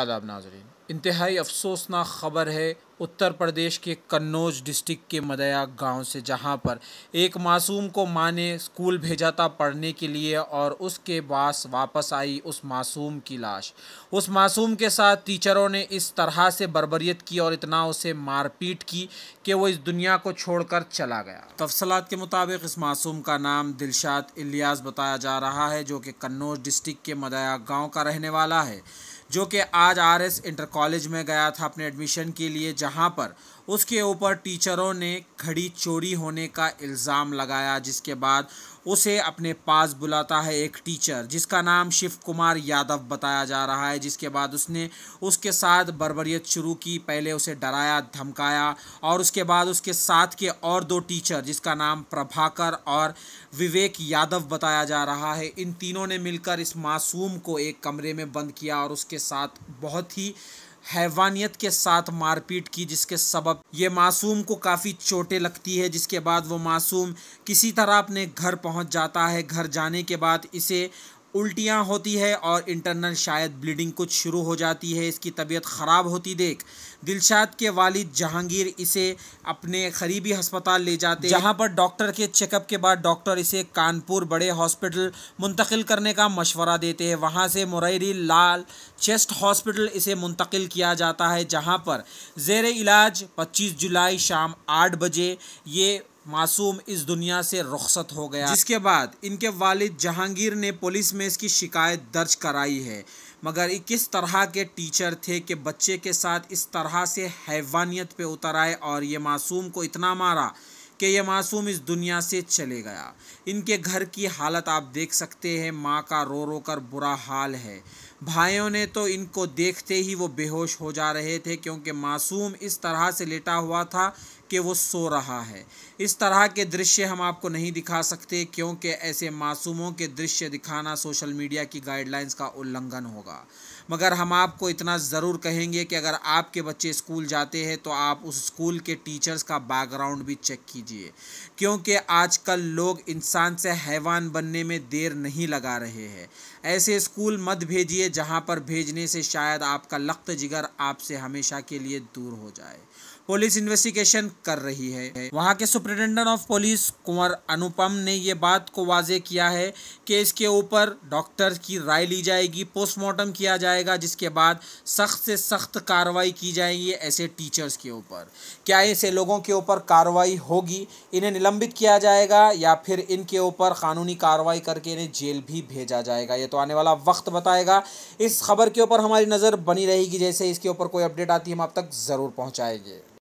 आदाब नाजरीन इंतहाई अफसोसनाक ख़बर है उत्तर प्रदेश के कन्नौज डिस्ट्रिक्ट के मदया गांव से जहां पर एक मासूम को माँ ने स्कूल भेजा था पढ़ने के लिए और उसके बाद वापस आई उस मासूम की लाश उस मासूम के साथ टीचरों ने इस तरह से बर्बरियत की और इतना उसे मारपीट की कि वो इस दुनिया को छोड़कर चला गया तफसलत के मुताबिक इस मासूम का नाम दिलशाद इलियास बताया जा रहा है जो कि कन्नौज डिस्ट्रिक्ट के मदया गाँव का रहने वाला है जो कि आज आरएस इंटर कॉलेज में गया था अपने एडमिशन के लिए जहां पर उसके ऊपर टीचरों ने घड़ी चोरी होने का इल्ज़ाम लगाया जिसके बाद उसे अपने पास बुलाता है एक टीचर जिसका नाम शिव कुमार यादव बताया जा रहा है जिसके बाद उसने उसके साथ बर्बरियत शुरू की पहले उसे डराया धमकाया और उसके बाद उसके साथ के और दो टीचर जिसका नाम प्रभाकर और विवेक यादव बताया जा रहा है इन तीनों ने मिलकर इस मासूम को एक कमरे में बंद किया और उसके साथ बहुत ही हैवानियत के साथ मारपीट की जिसके सबब ये मासूम को काफ़ी चोटें लगती है जिसके बाद वो मासूम किसी तरह अपने घर पहुंच जाता है घर जाने के बाद इसे उल्टियाँ होती है और इंटरनल शायद ब्लीडिंग कुछ शुरू हो जाती है इसकी तबीयत ख़राब होती देख दिलशाद के वालिद जहांगीर इसे अपने करीबी हस्पताल ले जाते जहां पर डॉक्टर के चेकअप के बाद डॉक्टर इसे कानपुर बड़े हॉस्पिटल मुंतकिल करने का मशवरा देते हैं वहां से मुरैरी लाल चेस्ट हॉस्पिटल इसे मुंतकिल किया जाता है जहाँ पर जेर इलाज पच्चीस जुलाई शाम आठ बजे ये मासूम इस दुनिया से रुखसत हो गया जिसके बाद इनके वालिद जहांगीर ने पुलिस में इसकी शिकायत दर्ज कराई है मगर ये किस तरह के टीचर थे कि बच्चे के साथ इस तरह से हैवानियत पे उतर आए और ये मासूम को इतना मारा कि यह मासूम इस दुनिया से चले गया इनके घर की हालत आप देख सकते हैं माँ का रो रो कर बुरा हाल है भाइयों ने तो इनको देखते ही वो बेहोश हो जा रहे थे क्योंकि मासूम इस तरह से लेटा हुआ था कि वो सो रहा है इस तरह के दृश्य हम आपको नहीं दिखा सकते क्योंकि ऐसे मासूमों के दृश्य दिखाना सोशल मीडिया की गाइडलाइंस का उल्लंघन होगा मगर हम आपको इतना ज़रूर कहेंगे कि अगर आपके बच्चे स्कूल जाते हैं तो आप उस स्कूल के टीचर्स का बैकग्राउंड भी चेक कीजिए क्योंकि आजकल लोग इंसान से हैवान बनने में देर नहीं लगा रहे हैं ऐसे स्कूल मत भेजिए जहाँ पर भेजने से शायद आपका लख्त जिगर आपसे हमेशा के लिए दूर हो जाए पुलिस इन्वेस्टिगेशन कर रही है वहाँ के superintendent of police Kunwar Anupam ने ये बात को वाजे किया है कि इसके ऊपर डॉक्टर की राय ली जाएगी पोस्टमार्टम किया जाएगा जिसके बाद सख्त से सख्त कार्रवाई की जाएगी ऐसे टीचर्स के ऊपर क्या ऐसे लोगों के ऊपर कार्रवाई होगी इन्हें निलंबित किया जाएगा या फिर इनके ऊपर कानूनी कार्रवाई करके इन्हें जेल भी भेजा जाएगा ये तो आने वाला वक्त बताएगा इस खबर के ऊपर हमारी नज़र बनी रहेगी जैसे इसके ऊपर कोई अपडेट आती है हम आप तक ज़रूर पहुँचाएंगे